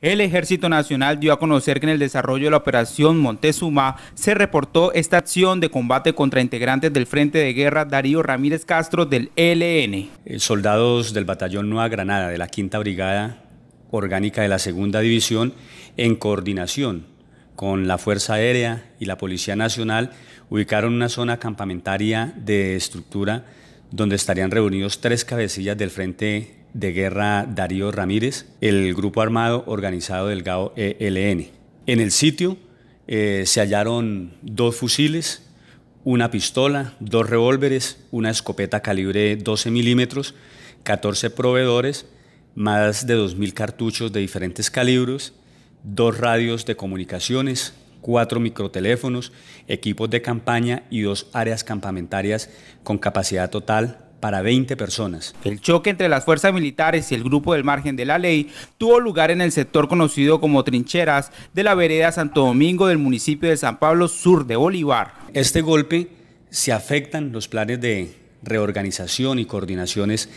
El Ejército Nacional dio a conocer que en el desarrollo de la operación Montezuma se reportó esta acción de combate contra integrantes del Frente de Guerra Darío Ramírez Castro del ELN. Eh, soldados del Batallón Nueva Granada de la Quinta Brigada Orgánica de la Segunda División, en coordinación con la Fuerza Aérea y la Policía Nacional, ubicaron una zona campamentaria de estructura donde estarían reunidos tres cabecillas del Frente de guerra Darío Ramírez, el grupo armado organizado del GAO ELN. En el sitio eh, se hallaron dos fusiles, una pistola, dos revólveres, una escopeta calibre 12 milímetros, 14 proveedores, más de 2.000 cartuchos de diferentes calibros, dos radios de comunicaciones, cuatro microteléfonos, equipos de campaña y dos áreas campamentarias con capacidad total para 20 personas. El choque entre las fuerzas militares y el grupo del margen de la ley tuvo lugar en el sector conocido como Trincheras de la vereda Santo Domingo del municipio de San Pablo Sur de Bolívar. Este golpe se afectan los planes de reorganización y coordinaciones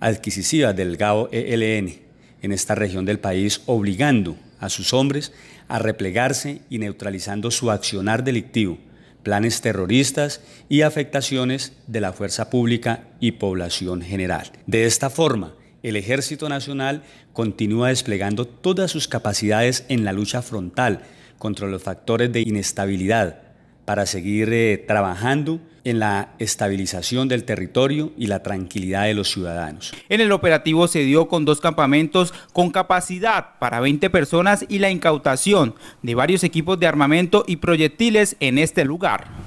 adquisitivas del GAO ELN en esta región del país, obligando a sus hombres a replegarse y neutralizando su accionar delictivo planes terroristas y afectaciones de la fuerza pública y población general. De esta forma, el Ejército Nacional continúa desplegando todas sus capacidades en la lucha frontal contra los factores de inestabilidad para seguir eh, trabajando en la estabilización del territorio y la tranquilidad de los ciudadanos. En el operativo se dio con dos campamentos con capacidad para 20 personas y la incautación de varios equipos de armamento y proyectiles en este lugar.